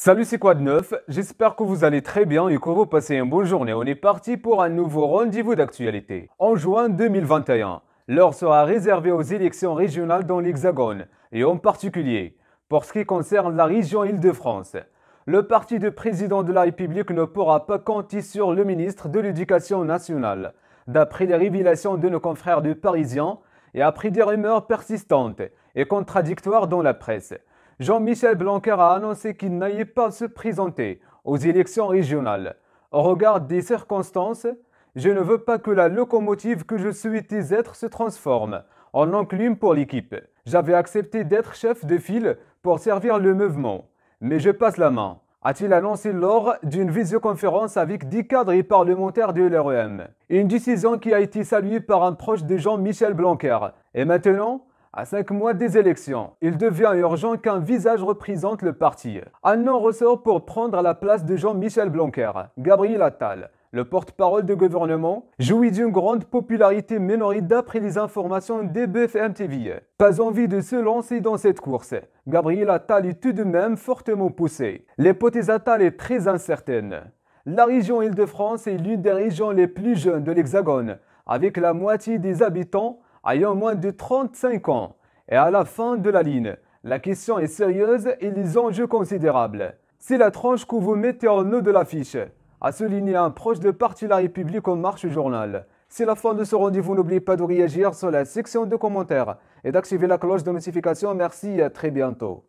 Salut, c'est quoi de neuf J'espère que vous allez très bien et que vous passez une bonne journée. On est parti pour un nouveau rendez-vous d'actualité. En juin 2021, l'heure sera réservée aux élections régionales dans l'Hexagone, et en particulier pour ce qui concerne la région Île-de-France. Le parti de président de la République ne pourra pas compter sur le ministre de l'Éducation nationale. D'après les révélations de nos confrères de Parisien, et après des rumeurs persistantes et contradictoires dans la presse, Jean-Michel Blanquer a annoncé qu'il n'allait pas se présenter aux élections régionales. Au regard des circonstances, je ne veux pas que la locomotive que je souhaitais être se transforme en enclume pour l'équipe. J'avais accepté d'être chef de file pour servir le mouvement, mais je passe la main, a-t-il annoncé lors d'une visioconférence avec 10 cadres et parlementaires de l'REM. Une décision qui a été saluée par un proche de Jean-Michel Blanquer. Et maintenant, à cinq mois des élections, il devient urgent qu'un visage représente le parti. Un nom ressort pour prendre la place de Jean-Michel Blanquer, Gabriel Attal, le porte-parole du gouvernement, jouit d'une grande popularité minorée d'après les informations des BFMTV. Pas envie de se lancer dans cette course. Gabriel Attal est tout de même fortement poussé. L'hypothèse Attal est très incertaine. La région Île-de-France est l'une des régions les plus jeunes de l'Hexagone, avec la moitié des habitants ayant moins de 35 ans et à la fin de la ligne. La question est sérieuse et les enjeux considérables. C'est la tranche que vous mettez en haut de l'affiche, a souligner un proche de Parti La République en marche journal. C'est la fin de ce rendez-vous, n'oubliez pas de réagir sur la section de commentaires et d'activer la cloche de notification. Merci et à très bientôt.